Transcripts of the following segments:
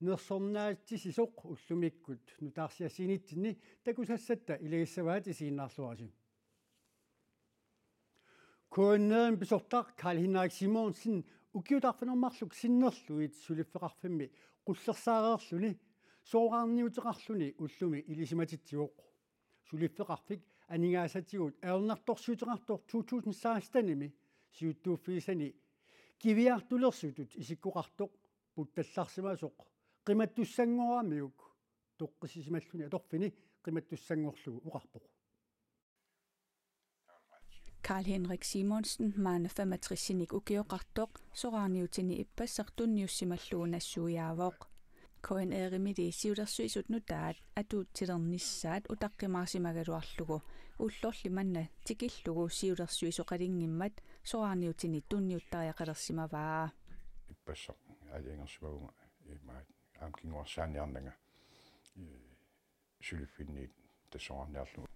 нерсорнаатси сисоқ уллумиккут нутаарсиасинитсинни такусассатта илигиссаваати сииннаарлуарасим кооннерин писортаа калхинаак симонсин укиутаарфанермарлук синнерлуит сулиффеқарфимми қуллерсаареерлуни соогаарниутеқарлуни уллуми илисиматитсиоқ сулиффеқарфик анигаасатигут аернарторсуутеқартор 2016-таними сиуттууффиисани кивиартулерсутут исиккоқартоқ puttallaarsimasoq qimатtuссангорамиук toqqisisimalluni atorfini qimатtussangorlugu uqarpoq Karl Henrik Simonsen maana 65 ukioqartoq soraarniutini ippassartunniussimalluunassuiaavoq Koen erimidi siulersuisut nutaat atuuttilernissaat utaqqimaarsimagaluarlugu ullorli manna tikillugu siulersuisoqalinnngimmat soraarniutini tunniuttariaqalersimavaa ippassaq ajangersimagunga imaat амкингорсааниарнага э, сулиффинни тассоарниарлу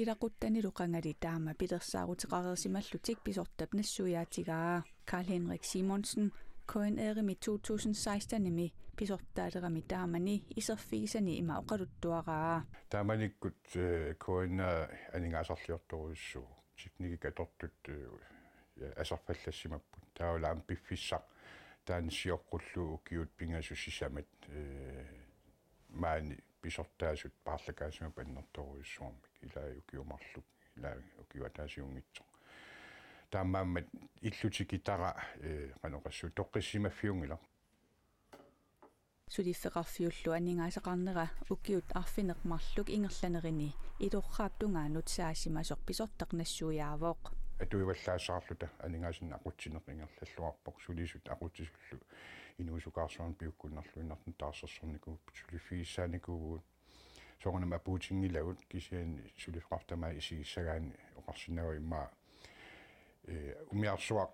илакуттанилу кангали таама пилерсаарутеқарерсималлутик писортап нассуяатигаа Karl Henrik Simonsen er i 2016-nimi pisortaalerami taamani iserfiisani ima oqaluttuaraa. Taamanikkut Koen aningaasarliortoruissu tekniikikatortut asarfallassimapput taulaam piffissaq таанисиоққуллуу укиут пингасу сисамат э, маани писортаасут парлакаасума паннэрторуйссуармик илаа укиумарлук илаа укиуатаасиунгитсо таамааммат иллутики тара э канеқассу тоққиссимаффиунгила сулиффеқарфиуллу анингаасеқарнера укиут арфинеқ марлук ингерланерини илорраап тунгаанут саасимасор писортақ нассуяавоқ атуиваллаасаарлута анингаасин акутсинеқингерллаллуарпоқ сулисут акутсисуллу инуусукаарсуан пиуккуннерлуиннартун таарсерсорникууппут сулифиссааникуувуут соорнама пуутингилагут кисиани сулифқартамаа исигиссагаани оқарсинава иммаа э умиарсуақ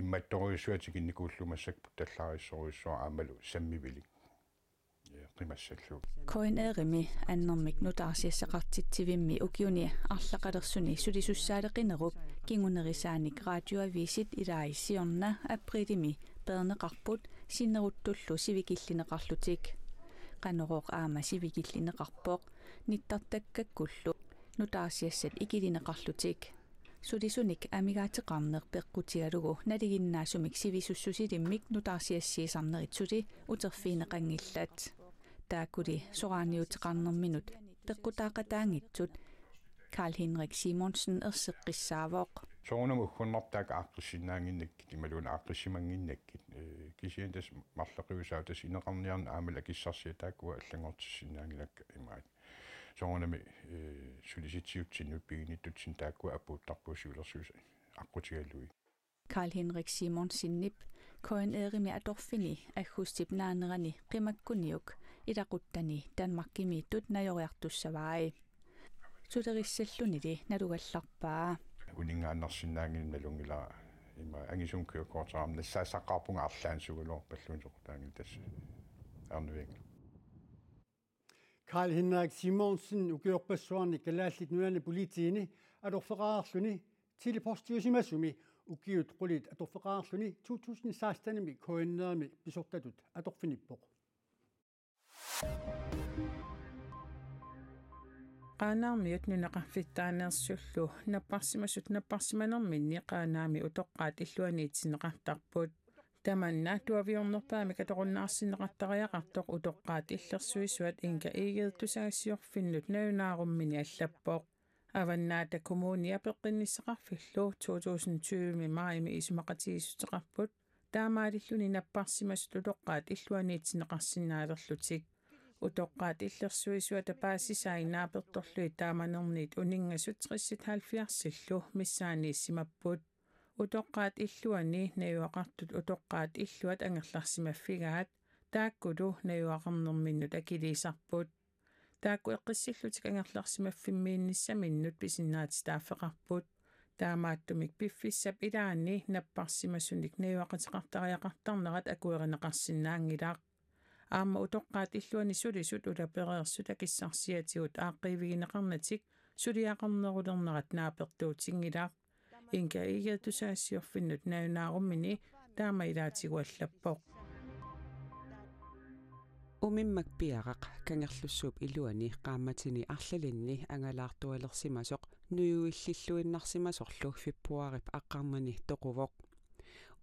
имматторюссуатикинникууллумассакпут таллаариссоруйссуа аамалу саммивилик qimassallu koineerimi annermik nutaarsiassaqartitsivimmi ukiuni arlaqalerssuni sulisussaaleqinerup kingunerisaanik radio visit ilaissiorna aprilimi perneqarput sinneruttullu sivikillineqarlutik qanorooq aama sivikillineqarpooq nittartakkakkullu nutaarsiassat ikilineqarlutik сулисуник амигаатэқарнер пеққутигалугу налигиннаасумик сивисуссусилиммик нутаарсиассиисарнеритсули утерфиинеқангиллаат Dagudi, Soraniut Rannum Minut, Dagudaka Dangitut, Karl Henrik Simonsen og Sigrid Savok. Tone må kun opdage aggressivt, når de må løbe aggressivt, når de ikke siger, at det er meget lukket, så er sin at man ikke så siger, at der går alt længere til Så hun er med solicitivt til nu byen, at det er der går af på dag på sygdomshus, aggressivt er lukket. Karl Henrik Simonsen nip, kan en ære med at dog finde, at hos tipnaren René илакуттани танмаккими иттут наёриартуссаваи сутериссаллунили налугалларпаа унингааннерсинаангин налунгила има ангисун кюркортарам нассаасаққарпунга арлаан сугулор паллуунсоқутаангил тасса арнувингла Karl Henrik Simonsen ugiorpassuarni kalaallit nuani politiini alorferaarluni telepostiusimasumi ukiut qulit atorferaarluni 2016 tanimi koinnermi pisortatut atorfinippoq qanarmiut nunaqarfittaanerssullu napparsimasut napparsimanermin niqaanaami utoqqaat illuaniitsineqartarput tamanna tuaviornerpaami katoqunnaarsineqartariaqartoq utoqqaat illersuisuat inga iigeetusaasiorfinnut nayunaarummini allappoq аваннаата коммуния пеққиннисеқарфиллу 2020 маими исумақатигисутеқарпут таамаалиллуни наппарсимасу тутоққаат иллуаниитсинеқарсинаалерлутик утоqqaat иллерсуисуа тапаасисаинааперторлуи тааманернит униннgasut 70-70 миссаани симаппут утоqqaat иллуани наюақартут утоqqaat иллуат ангерларсимаффигаат тааккулу наюақарнерминнут акилисарпут таакку эққиссиллутик ангерларсимаффиммиинниссаминнут писиннаати тааффеқарпут таамааттумик пиффиссап илаани наппарсимасуник наюақатеқартариақартарнерат акуеринеқарсинаангилаақ аама утоққаат иллуани сулисут улапереерсут акиссарсиатигут ааққивигинеқарнатик сулиақарнерулернерат наапертуут сингилаа инка игатусаассиорфиннут наюнааруммини таама илаатигуаллаппоқ умиммак пиарак кангерлуссууп илуани qaammatini арлалинни ангалаартуалерсимасоқ нуюиллиллуиннарсимасорлу фиппуарip аққармани тоқувоқ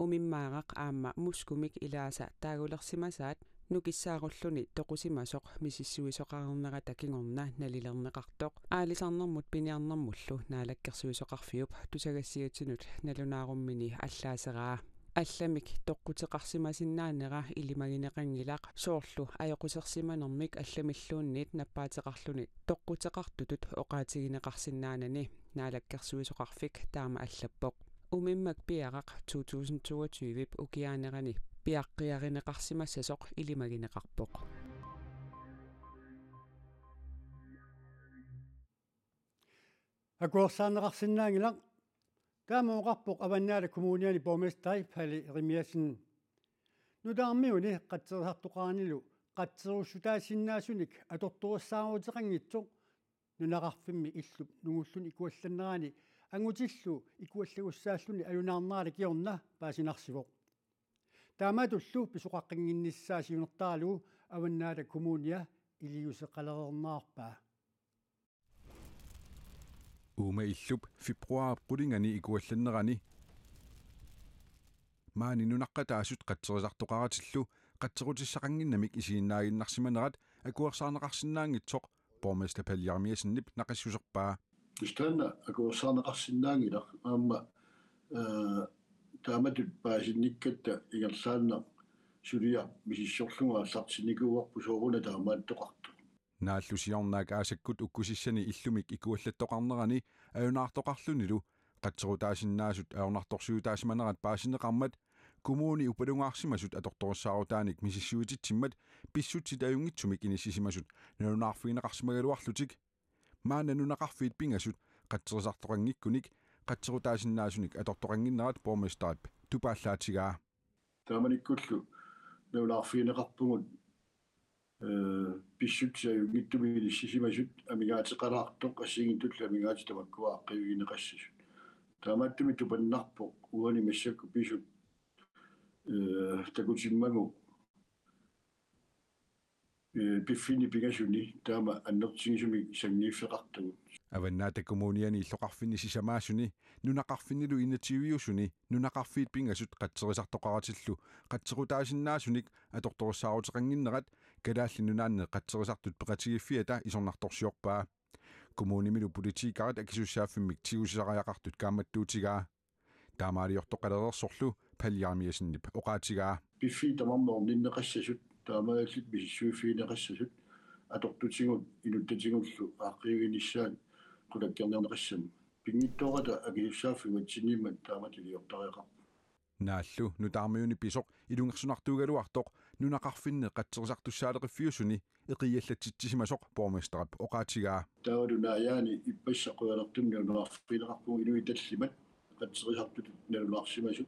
умиммаарак аама мускумик илааса таагулерсимасаат нукиссааруллуни тоқусима соқ мисиссуисоқарнера такингорна налилернеқартоқ аалисарнэрмут пиниарнэрмуллу наалаккерсуисоқарфиуп тусагассиутинут налунааруммини аллаасераа алламик тоққутеқарсимасиннаанера илимагинеқангилаақ соорлу аёқусерсиманэрмик алламиллуунниит наппаатеқарлуни тоққутеқартутут оқаатигинеқарсиннаанани наалаккерсуисоқарфик таама аллаппоқ умиммак пиарaq 2022 ip ukianerani пиаққиаринеқарсимассасоқ илимагинеқарпоқ акуорсаанеқарсинаангилар таамооқарпоқ аваннаали коммуниани поместай фали римиасин нудармиуни қатсерсартоқаанилу қатсеруссутаасиннаасуник аторторуссааруутеқангитсоқ нунақарфимми иллу нугуллуни икуалланнераани ангутиллу икуаллагуссааллуни алунаарнаали киорна паасинарсивоқ таамаатуллу писоқаққингиннссаа сиунертаалуу аваннаала коммуния илиусеқалерернаарпаа ума иллуп фебруар пулингани икуалланнерани маани нунаққатаасут қатсерисартоқаратиллу қатсерутиссақангиннамик исииннаагиннарсиманерат акуерсаарнеқарсинаангитсоқ борместер палиармиасиннип нақиссусерпаа кистана акуерсаарнеқарсинаангилар аама э тааматут паасинниккатта игерлааннаа сулия мисиссорлуга сартиникууарпу сууруна таамааттоқарту нааллусиорнаак аасаккут уккусиссани иллумик икуаллаттоқарнерани аюнаартоқарлунилу қатсерутаасиннаасут аунарторсуутаасиманерат паасинеқармат коммуни упалунгаарсимасут аторторсаарутааник мисиссуутитсиммат писсутси таюнгитсумик инисисимасут нанунаарфигинеқарсимагалуарлутик маананунақарфиит пингасут қатсерисартоқангиккуник qatserutaasinnnaasunik atortoqanginnerat pormistaap tupaallaatigaa taamanikkullu neulaarfiineqarpungut э писсутсаю гиттумини сисимасут амигаатеқалаартоқ ассигинтулла амигаати тамаккуа аққивигинеқассисут таамааттуми тупаннарпоқ уани массакку писут э такутиммагу Э, биффини пигасуни таама аннертсигисуми сангииффеқартугу аваннаата коммуниани иллоқарфинни сисамаасуни нунақарфиннилу инативиусуни нунақарфиит пингасут қатсерисартоқаратиллу қатсерутаасиннаасуник аторторсаарутеқангиннерат калаалли нунаанне қатсерисартут пеқатигиффиата исорнарторсиорпаа коммунимилу политикарат акисуссааффиммик тигусисариақартут кааматтуутигаа таамаалиортоқалерерсорлу палиармиасиннип оқаатигаа биффи тамарноор ниннеқассасут таамааллит миссуиффиинеқассасут атортутигут инуттатигуллу ааққиуинissaат кулаккернернеқассам пингиттоората агиуссааффигут синиммат тааматилиортариақарпу нааллу нутаармиуни писоқ илунгерсунартуугалуартоқ нунақарфинне қатсерсартуссаалекиффиусуни эқиаллатситсимасоқ пормистерап оқаатигаа таалунаяани иппассақуалертумни нуарфилеқарпуг илуи таллимат қатсерисартут налунаарсимасут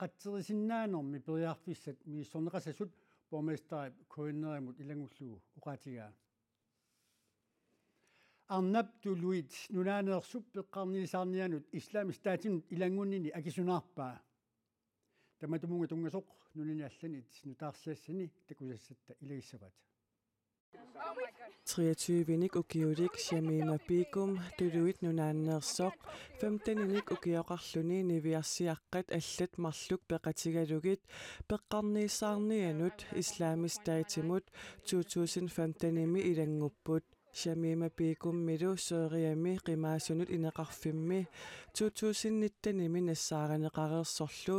qatserisinnaanormi periartissat miissorneqasasut borgmesteri kuinnerimut ilangullugu uqatigaa арнапту луит нунаанеэрсуп пеққарнилисаарнианут ислаами стаатинут илангуннини акисунаарпаа таматумунга тунгасоқ нунини аллани нутаарсиассани такусассатта илагиссават 23 inik ukiurik Shamina Pikum turuit nunaannersoq 15 inik ukiaqarluni niviarsiaqqat allat marluk peqatigarugit peqqarniissaarnianut Islamic State imut 2015 imi ilangupput shamima piikummilu seeriami qimaasunut inaqarfimmi 2019imi nassaareneqareersorlu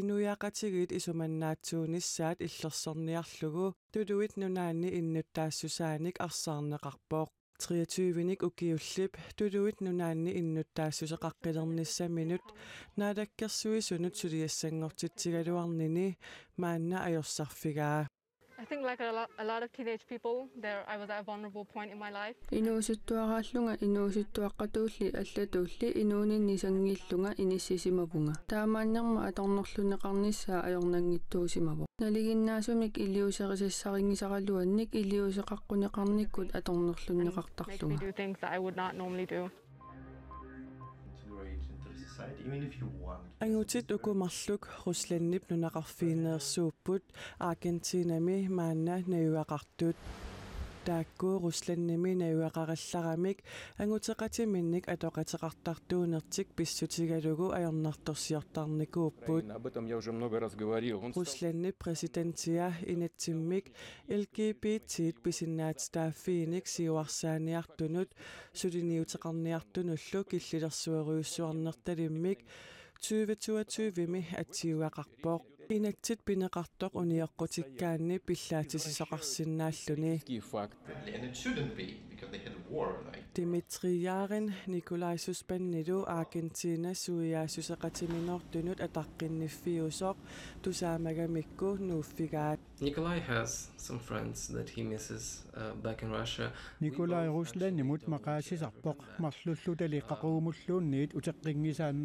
innuyaaqatigit isumannaatsuunissaat illersorniarlugu tuluit nunaanni innuttaassusaanik арсаарнеқарпооқ 23-ник укиуллип тулуит нунаанни иннуттаассусеқаққилернissaminut наалаккерсуисунут сулиассангортитсигалуарнини маанна аёрсарфигаа I think like a lot, a lot of teenage people there I was at a vulnerable point in my life. Inuusuttuaqaallunga inuusuttuaqqatuulli allatuulli inuunin nisangiillunga inissisimapunga. Taamaannerma atornerluneqarnissaa ajornangittuusimapu. Naliginnaasumik iliuserisissaringisaraluannik iliuseqaqquneqarnikkut atornerluneqartarlunga. I would not normally do. Angutit uko marluk Rusland nip nunaqarfiineersuupput Argentina mi maanna nayuaqartut таакку русланними науақаралларамик ангутеқатиминник атоқатеқартартуунертик писсутигалугу аернарторсиортарнику уппут русланни президентиа инатсиммик лгбт писиннаатстааффииник сиуарсааниартунут сулиниутеқарниартунуллу киллилерсуаруйуссуарнерталиммик 2022 ми атсиуақарпоқ Inektit bin ag atog o'n i o gwtig billa ti sy'n sogasyn na allwn Dimitri Iarin, Nikolai Suspenidw, Argentina, Suia, Susaga Timino, dynod a dagin ni fi wsog, Nikolai has some friends that he misses uh, back in Russia. Nikolai Rusle nimut magasis apok, maslulu dalikakumullu nid, utak ringi saan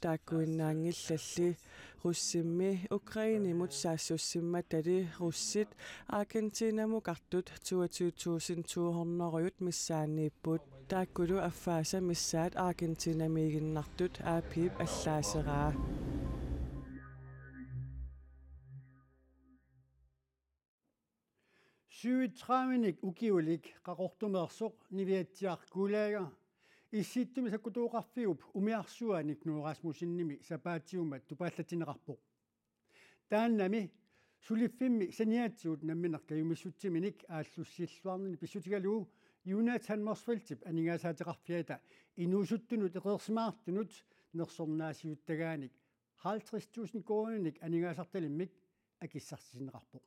тааккуиннаангиллалли руссимми украинимут саассуссимма тали руссит аргентинаму картут 22200 миссаанииппут тааккулу аффааса миссаат аргентинамигиннартут аапиип аллаасераа сюитрааминик укиулик какортумеерсоқ нивиатсиар кулаага иссииттими саккутууқарфиуп умиарсуаник нуэрасмусинними сапаатиума тупааллатинеқарпоқ тааннами сулиффимми саниаатсуут намминер каюмиссутсиминик ааллуссиллуарнини писсутигалуу юнатан морсфилтип анигаасаатеқарфиата инуусуттунут эқерсимаартунут нерсорнаасиуттагааник 50000 кооник анигаасарталиммик акиссарсинеқарпоқ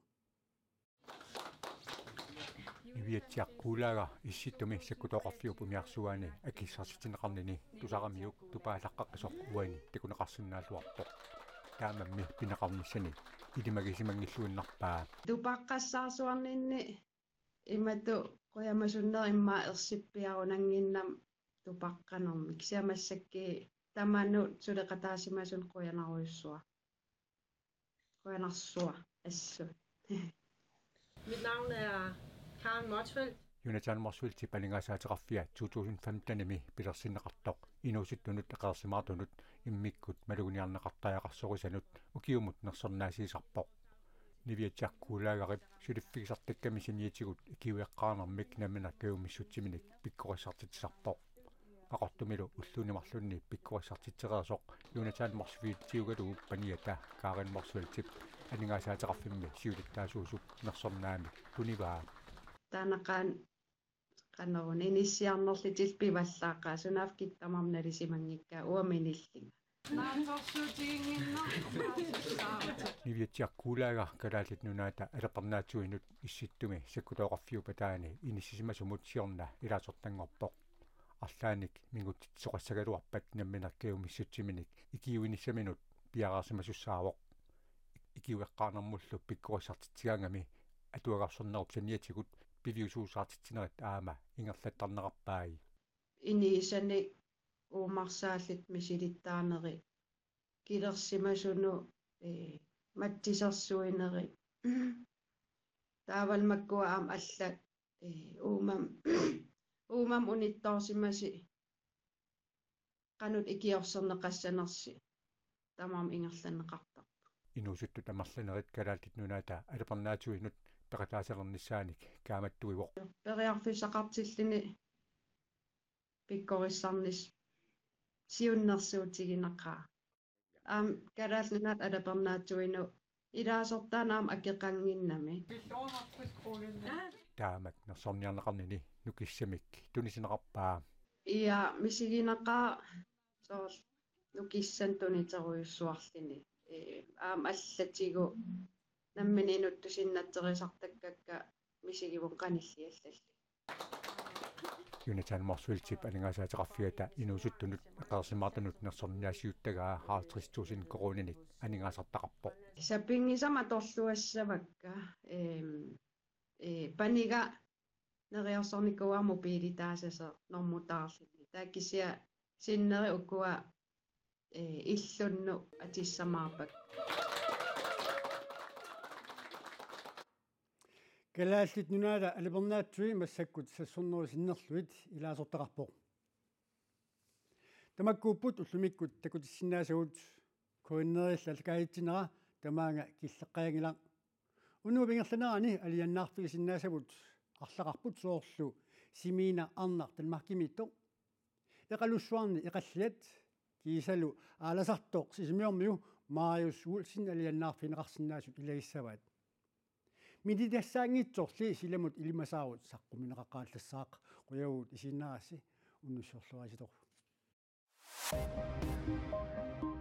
нивиатсиаркуулаага исситуми саккутоқарфиупумиарсуани акиссарситинеқарнини тусарамиук тупаалаққақисоққуани такунеқарсинаалуарто таамамми пинеқарниссани илимагисимангиллуиннарпаа тупаққассаарсуарнинни имату қоямасуннер иммаа ерсиппиарунангиннам тупаққанермик сиамассакки таману сулеқатаасимасун қоянаруйссуа қоянарсуа ассу Mit navn er Karen Motsfeldt. Jonathan Motsfeldt til Ballingasaateqarfia 2015-mi pilersinneqartoq inuusuttunut eqersimaatunut immikkut maluguniarneqartajaqarsorusanut ukiumut nersernaasiisarpoq. Niviatjarkuulaagarip suliffigisartakkami siniitigut ikiueqqaarnermik naminakkiumissutiminik pikkorissartitisarpoq. aqortumilu уллунимарлунни пиккуассартитсераасоқ юнатаан морсвиит тиугалуу паниата каарин морсвилтип анигаасаатеқарфимми сиулиттаасуусуп нерсорнаами туниваа таанакаан каннерун иниссиарнерлитил пиваллаақаа сунаав киттамарнали симангикка уаминиллинга нивиатсиаркуулаагаар калаалит нунаата алеқарнаатсуинут исситтуми саккутооқарфиу патаани иниссисима сумутсиорна илаасортангорпоқ арлааник мигут соқассагалуарпат намминаркиумиссутсиминик икиуиниссаминут пиараарсима суссаавоқ икиуэққарнэрмуллу пиккорисартитсигаангами атуагарсорнеруп саниатигут пивиусуусаатитсинерат аама ингерлаттарнеқарпааги ини исани уумарсааллит мисилиттаанери килерсимасуну э маттисерсуинери таавалмаккуа аам алла э уумам уумам унитторсимаси канут икиорсернеқассанерси тамаам ингерланнеқартар инусутту тамарланерит калаатит нунаата алепернаатуинут peqataasernissaanik kaamattugiguq periarfisaqartillini pikkorissarnis siunnersuutiginaqaa aam kalaallunat alapernaatsuinu илаасортаанаама акеқангиннами таамак нерсорниарнеқарнини нукиссамик тунисинеқарпаа иа мисигинақаа соорл нукиссан тунитеруйуссуарлини аам аллатигу наммининутту синнаттерисартаккакка мисигивон каниллиаллалли юнитан морсуилтип алингаасаатеқарфиата инуусуттунут ақарсимаартунут нерсорниаасиуттагаа хаартристуусин коруниник анигаасартақарпо саппингисама торлуассавакка эм э панига нериарсорникуарму пилитаасаса нормутаарлини тааккисиа синнери уккуа э иллунну атиссамаарпак Гэлааллит нунаала албернаатсуи массаккут сассорнерусиннерлуит илаасортақарпоқ. тамаккууппут уллумиккут такутиссинаасагут коиннерилла алкаитсинера тамаанга киллеққаангилар унуу пингерланерани алианнаартугисиннаасавут арлақарпут соорлу симина арнар талмаркимитто эқалуссуарни эқаллиат киисалу ааласартоқ сисимиормиу маайус уул син алианнаарфинеқарсинаасут илагиссаваат мидидяссаангитсорли силамут илимасаарут саққуминеқаққааллассаақ қуявуут исиннааси уннуссорлуаситор Thank you.